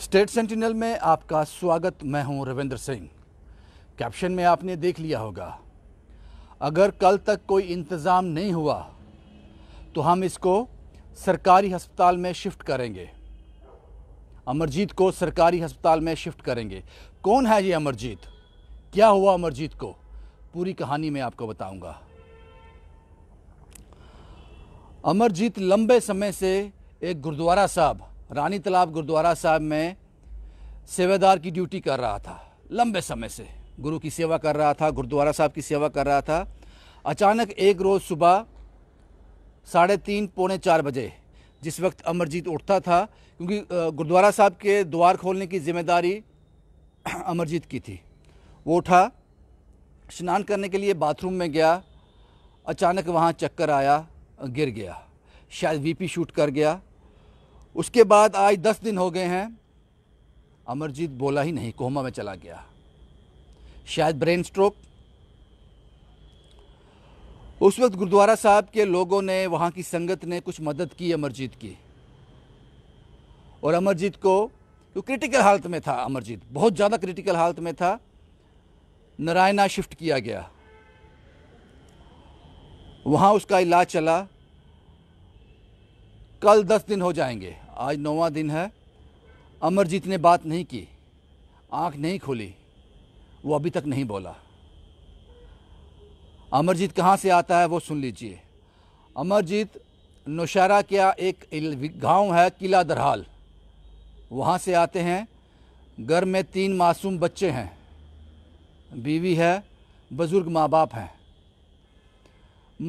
state sentinel में आपका स्वागत मैं हूं रविंद्र सिंह कैप्शन में आपने देख लिया होगा अगर कल तक कोई इंतज़ाम नहीं हुआ तो हम इसको सरकारी अस्पताल में शिफ्ट करेंगे अमरजीत को सरकारी अस्पताल में शिफ्ट करेंगे कौन है ये अमरजीत क्या हुआ अमरजीत को पूरी कहानी मैं आपको बताऊंगा अमरजीत लंबे समय से एक गुरुद्वारा साहब रानी तालाब गुरुद्वारा साहब में सेवादार की ड्यूटी कर रहा था लंबे समय से गुरु की सेवा कर रहा था गुरुद्वारा साहब की सेवा कर रहा था अचानक एक रोज़ सुबह साढ़े तीन पौने चार बजे जिस वक्त अमरजीत उठता था क्योंकि गुरुद्वारा साहब के द्वार खोलने की जिम्मेदारी अमरजीत की थी वो उठा स्नान करने के लिए बाथरूम में गया अचानक वहाँ चक्कर आया गिर गया शायद वीपी शूट कर गया उसके बाद आज दस दिन हो गए हैं अमरजीत बोला ही नहीं कोमा में चला गया शायद ब्रेन स्ट्रोक उस वक्त गुरुद्वारा साहब के लोगों ने वहाँ की संगत ने कुछ मदद की अमरजीत की और अमरजीत को तो क्रिटिकल हालत में था अमरजीत बहुत ज़्यादा क्रिटिकल हालत में था नारायणा शिफ्ट किया गया वहाँ उसका इलाज चला कल दस दिन हो जाएंगे आज नौवा दिन है अमरजीत ने बात नहीं की आंख नहीं खोली वो अभी तक नहीं बोला अमरजीत कहाँ से आता है वो सुन लीजिए अमरजीत नौशहरा का एक गांव है किला दरहाल वहाँ से आते हैं घर में तीन मासूम बच्चे हैं बीवी है बुज़ुर्ग माँ बाप हैं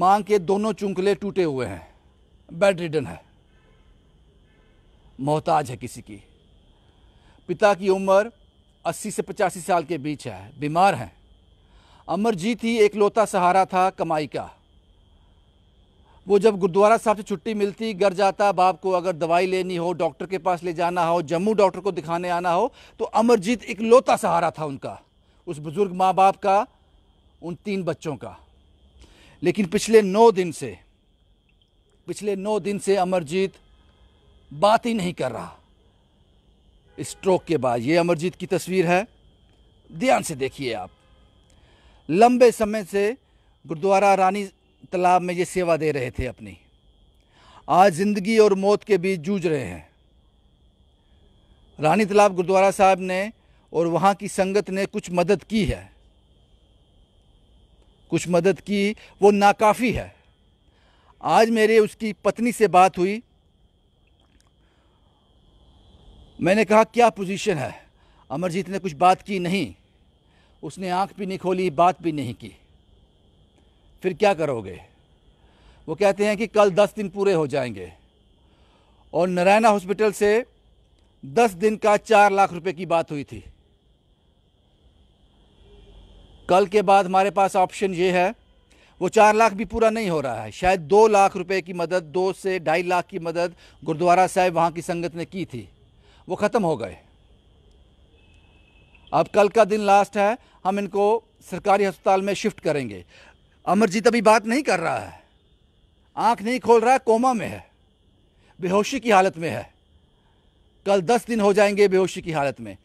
माँ के दोनों चुंकले टूटे हुए हैं बेड रिडन है मोहताज है किसी की पिता की उम्र 80 से 85 साल के बीच है बीमार हैं अमरजीत ही एक लोता सहारा था कमाई का वो जब गुरुद्वारा साहब से छुट्टी मिलती घर जाता बाप को अगर दवाई लेनी हो डॉक्टर के पास ले जाना हो जम्मू डॉक्टर को दिखाने आना हो तो अमरजीत एक लोता सहारा था उनका उस बुज़ुर्ग माँ बाप का उन तीन बच्चों का लेकिन पिछले नौ दिन से पिछले नौ दिन से अमरजीत बात ही नहीं कर रहा स्ट्रोक के बाद ये अमरजीत की तस्वीर है ध्यान से देखिए आप लंबे समय से गुरुद्वारा रानी तालाब में ये सेवा दे रहे थे अपनी आज ज़िंदगी और मौत के बीच जूझ रहे हैं रानी तालाब गुरुद्वारा साहब ने और वहाँ की संगत ने कुछ मदद की है कुछ मदद की वो नाकाफ़ी है आज मेरे उसकी पत्नी से बात हुई मैंने कहा क्या पोजीशन है अमरजीत ने कुछ बात की नहीं उसने आंख भी नहीं खोली बात भी नहीं की फिर क्या करोगे वो कहते हैं कि कल दस दिन पूरे हो जाएंगे और नारायणा हॉस्पिटल से दस दिन का चार लाख रुपए की बात हुई थी कल के बाद हमारे पास ऑप्शन ये है वो चार लाख भी पूरा नहीं हो रहा है शायद दो लाख रुपए की मदद दो से ढाई लाख की मदद गुरुद्वारा साहब वहाँ की संगत ने की थी वो ख़त्म हो गए अब कल का दिन लास्ट है हम इनको सरकारी अस्पताल में शिफ्ट करेंगे अमरजीत अभी बात नहीं कर रहा है आंख नहीं खोल रहा है कोमा में है बेहोशी की हालत में है कल दस दिन हो जाएंगे बेहोशी की हालत में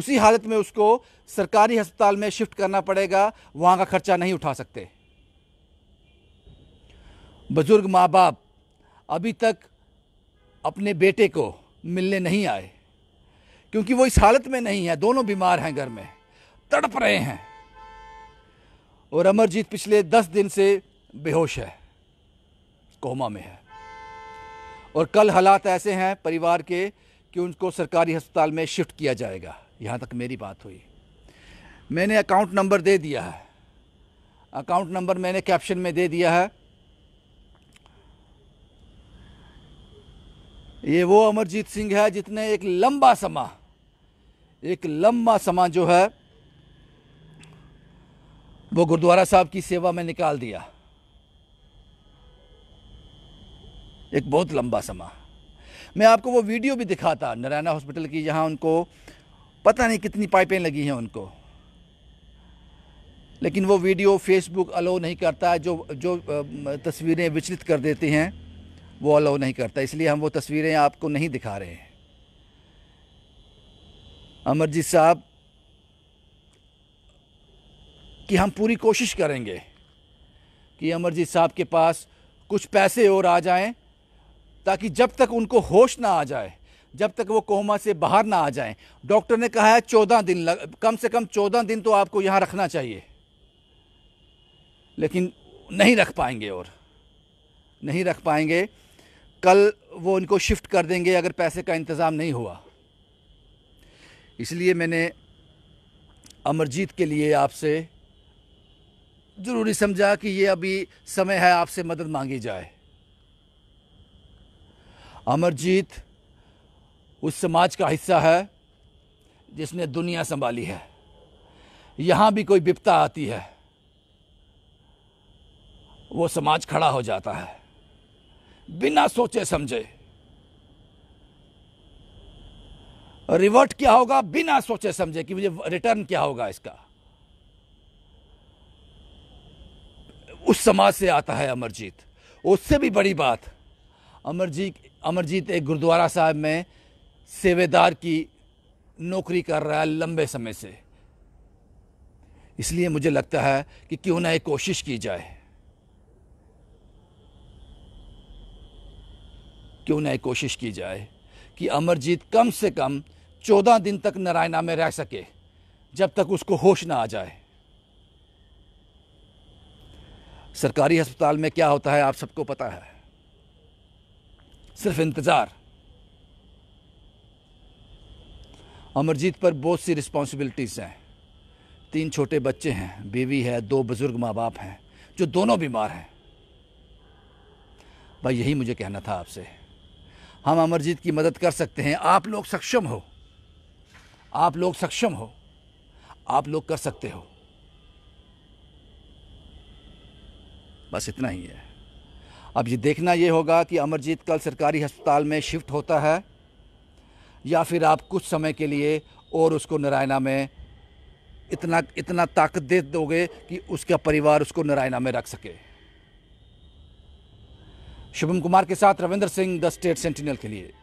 उसी हालत में उसको सरकारी अस्पताल में शिफ्ट करना पड़ेगा वहाँ का खर्चा नहीं उठा सकते बुज़ुर्ग माँ बाप अभी तक अपने बेटे को मिलने नहीं आए क्योंकि वो इस हालत में नहीं है दोनों बीमार हैं घर में तड़प रहे हैं और अमरजीत पिछले दस दिन से बेहोश है कोमा में है और कल हालात ऐसे हैं परिवार के कि उनको सरकारी अस्पताल में शिफ्ट किया जाएगा यहाँ तक मेरी बात हुई मैंने अकाउंट नंबर दे दिया है अकाउंट नंबर मैंने कैप्शन में दे दिया है ये वो अमरजीत सिंह है जितने एक लंबा समा एक लंबा समा जो है वो गुरुद्वारा साहब की सेवा में निकाल दिया एक बहुत लंबा समा मैं आपको वो वीडियो भी दिखाता नारायणा हॉस्पिटल की जहाँ उनको पता नहीं कितनी पाइपें लगी हैं उनको लेकिन वो वीडियो फेसबुक अलाउ नहीं करता जो जो तस्वीरें विचलित कर देती हैं वो अलाउ नहीं करता इसलिए हम वो तस्वीरें आपको नहीं दिखा रहे हैं अमरजीत साहब कि हम पूरी कोशिश करेंगे कि अमरजीत साहब के पास कुछ पैसे और आ जाएं ताकि जब तक उनको होश ना आ जाए जब तक वो कोमा से बाहर ना आ जाएं डॉक्टर ने कहा है चौदह दिन लग, कम से कम चौदह दिन तो आपको यहाँ रखना चाहिए लेकिन नहीं रख पाएंगे और नहीं रख पाएंगे कल वो इनको शिफ्ट कर देंगे अगर पैसे का इंतज़ाम नहीं हुआ इसलिए मैंने अमरजीत के लिए आपसे ज़रूरी समझा कि ये अभी समय है आपसे मदद मांगी जाए अमरजीत उस समाज का हिस्सा है जिसने दुनिया संभाली है यहाँ भी कोई विपता आती है वो समाज खड़ा हो जाता है बिना सोचे समझे रिवर्ट क्या होगा बिना सोचे समझे कि मुझे रिटर्न क्या होगा इसका उस समाज से आता है अमरजीत उससे भी बड़ी बात अमरजीत अमरजीत एक गुरुद्वारा साहब में सेवेदार की नौकरी कर रहा है लंबे समय से इसलिए मुझे लगता है कि क्यों ना एक कोशिश की जाए क्यों ना एक कोशिश की जाए कि अमरजीत कम से कम चौदह दिन तक नारायणा में रह सके जब तक उसको होश ना आ जाए सरकारी अस्पताल में क्या होता है आप सबको पता है सिर्फ इंतज़ार अमरजीत पर बहुत सी रिस्पॉन्सिबिलिटीज़ हैं तीन छोटे बच्चे हैं बीवी है दो बुज़ुर्ग माँ बाप हैं जो दोनों बीमार हैं भाई यही मुझे कहना था आपसे हम अमरजीत की मदद कर सकते हैं आप लोग सक्षम हो आप लोग सक्षम हो आप लोग कर सकते हो बस इतना ही है अब ये देखना ये होगा कि अमरजीत कल सरकारी अस्पताल में शिफ्ट होता है या फिर आप कुछ समय के लिए और उसको नारायणा में इतना इतना ताकत दे दोगे कि उसका परिवार उसको नारायणा में रख सके शुभम कुमार के साथ Ravindra Singh the state sentinel के लिए